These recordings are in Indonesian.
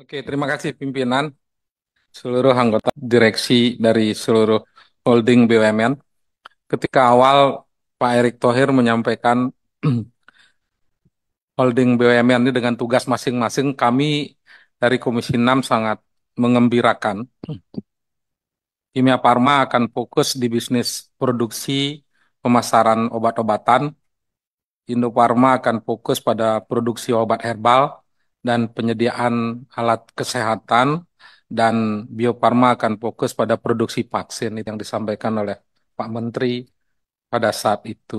Oke, terima kasih pimpinan seluruh anggota direksi dari seluruh holding BUMN. Ketika awal Pak Erick Thohir menyampaikan holding BUMN ini dengan tugas masing-masing, kami dari Komisi 6 sangat mengembirakan. Kimia Parma akan fokus di bisnis produksi pemasaran obat-obatan. Indo Parma akan fokus pada produksi obat herbal dan penyediaan alat kesehatan dan Bio akan fokus pada produksi vaksin yang disampaikan oleh Pak Menteri pada saat itu.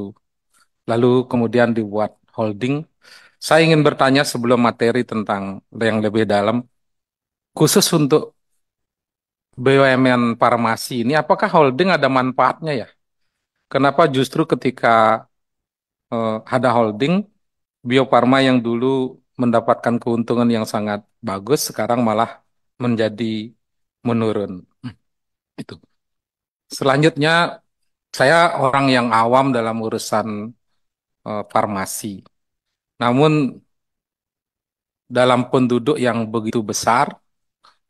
Lalu kemudian dibuat holding. Saya ingin bertanya sebelum materi tentang yang lebih dalam, khusus untuk BUMN farmasi ini, apakah holding ada manfaatnya ya? Kenapa justru ketika uh, ada holding, Bio yang dulu mendapatkan keuntungan yang sangat bagus sekarang malah menjadi menurun. Hmm, itu. Selanjutnya saya orang yang awam dalam urusan uh, farmasi. Namun dalam penduduk yang begitu besar,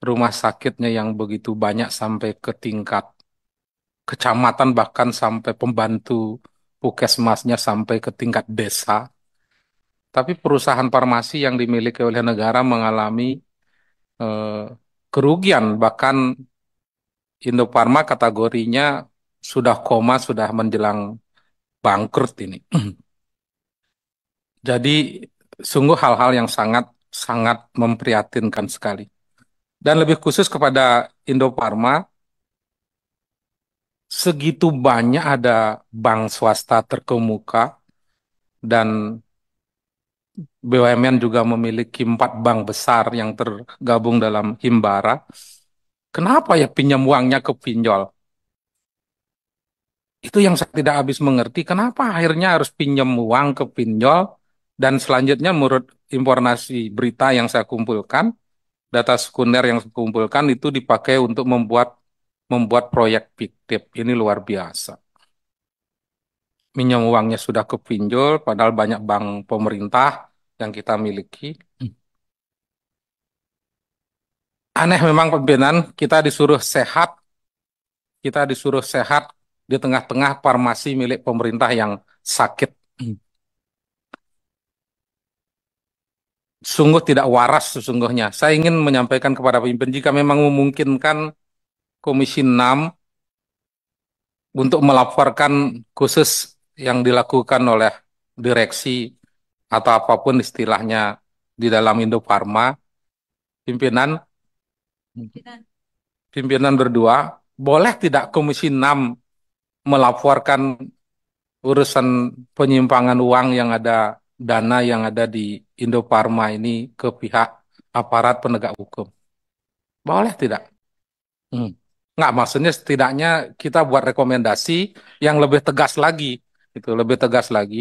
rumah sakitnya yang begitu banyak sampai ke tingkat kecamatan bahkan sampai pembantu puskesmasnya sampai ke tingkat desa tapi perusahaan farmasi yang dimiliki oleh negara mengalami eh, kerugian bahkan Indofarma kategorinya sudah koma sudah menjelang bangkrut ini. Jadi sungguh hal-hal yang sangat sangat memprihatinkan sekali. Dan lebih khusus kepada Indofarma segitu banyak ada bank swasta terkemuka dan BUMN juga memiliki empat bank besar yang tergabung dalam Himbara. Kenapa ya pinjam uangnya ke pinjol? Itu yang saya tidak habis mengerti. Kenapa akhirnya harus pinjam uang ke pinjol? Dan selanjutnya menurut informasi berita yang saya kumpulkan, data sekunder yang saya kumpulkan itu dipakai untuk membuat membuat proyek fiktif. Ini luar biasa minyak uangnya sudah ke pinjol, padahal banyak bank pemerintah yang kita miliki. Hmm. Aneh memang pimpinan, kita disuruh sehat, kita disuruh sehat di tengah-tengah farmasi milik pemerintah yang sakit. Hmm. Sungguh tidak waras sesungguhnya. Saya ingin menyampaikan kepada pemimpin, jika memang memungkinkan Komisi 6 untuk melaporkan khusus yang dilakukan oleh direksi atau apapun istilahnya di dalam Indo pimpinan pimpinan, pimpinan berdua boleh tidak Komisi 6 melaporkan urusan penyimpangan uang yang ada dana yang ada di Indo Indofarma ini ke pihak aparat penegak hukum. Boleh tidak? Hmm. Nggak, maksudnya setidaknya kita buat rekomendasi yang lebih tegas lagi itu lebih tegas lagi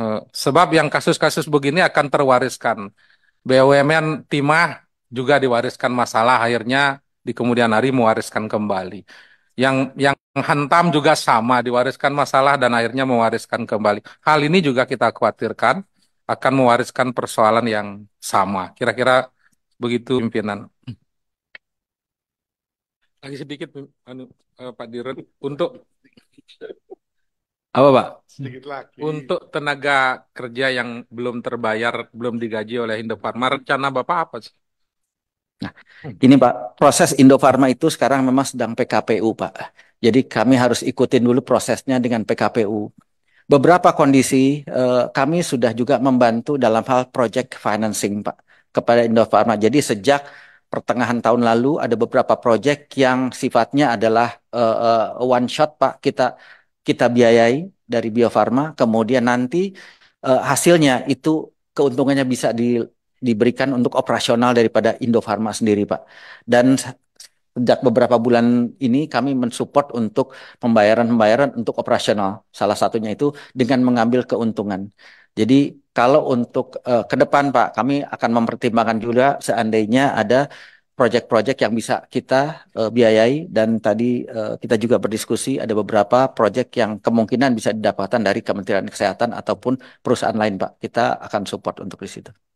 eh, sebab yang kasus-kasus begini akan terwariskan BUMN timah juga diwariskan masalah akhirnya di kemudian hari mewariskan kembali yang yang hantam juga sama diwariskan masalah dan akhirnya mewariskan kembali hal ini juga kita khawatirkan akan mewariskan persoalan yang sama kira-kira begitu pimpinan lagi sedikit Pak Dirut untuk apa, Pak? Sedikit lagi. Untuk tenaga kerja yang belum terbayar, belum digaji oleh Indofarma, rencana Bapak apa sih? Nah, ini Pak, proses Indofarma itu sekarang memang sedang PKPU, Pak. Jadi kami harus ikutin dulu prosesnya dengan PKPU. Beberapa kondisi eh, kami sudah juga membantu dalam hal project financing, Pak, kepada Indofarma. Jadi sejak pertengahan tahun lalu ada beberapa proyek yang sifatnya adalah eh, eh, one shot Pak kita kita biayai dari Bio Farma, kemudian nanti uh, hasilnya itu keuntungannya bisa di, diberikan untuk operasional daripada Indofarma sendiri, Pak. Dan sejak beberapa bulan ini kami mensupport untuk pembayaran-pembayaran untuk operasional. Salah satunya itu dengan mengambil keuntungan. Jadi kalau untuk uh, ke depan Pak, kami akan mempertimbangkan juga seandainya ada Proyek-proyek yang bisa kita uh, biayai dan tadi uh, kita juga berdiskusi ada beberapa proyek yang kemungkinan bisa didapatkan dari Kementerian Kesehatan ataupun perusahaan lain, Pak. Kita akan support untuk di situ.